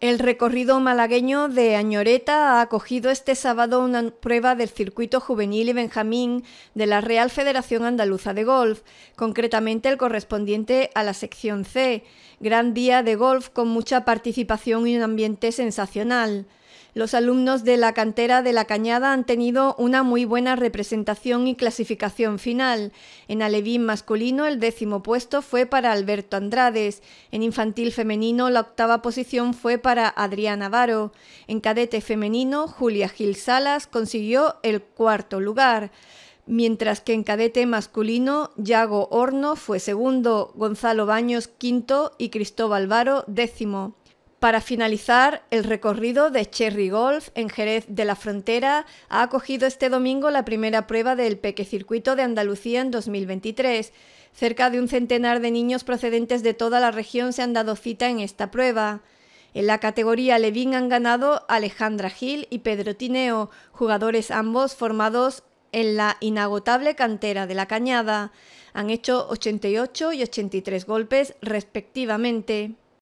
El recorrido malagueño de Añoreta ha acogido este sábado una prueba del circuito juvenil y Benjamín de la Real Federación Andaluza de Golf, concretamente el correspondiente a la sección C, gran día de golf con mucha participación y un ambiente sensacional. Los alumnos de la cantera de la Cañada han tenido una muy buena representación y clasificación final. En alevín masculino el décimo puesto fue para Alberto Andrades, en infantil femenino la octava posición fue para Adriana Avaro. en cadete femenino Julia Gil Salas consiguió el cuarto lugar mientras que en cadete masculino Yago Horno fue segundo, Gonzalo Baños quinto y Cristóbal Varo décimo. Para finalizar, el recorrido de Cherry Golf en Jerez de la Frontera ha acogido este domingo la primera prueba del Circuito de Andalucía en 2023. Cerca de un centenar de niños procedentes de toda la región se han dado cita en esta prueba. En la categoría Levin han ganado Alejandra Gil y Pedro Tineo, jugadores ambos formados en la inagotable cantera de la Cañada. Han hecho 88 y 83 golpes respectivamente.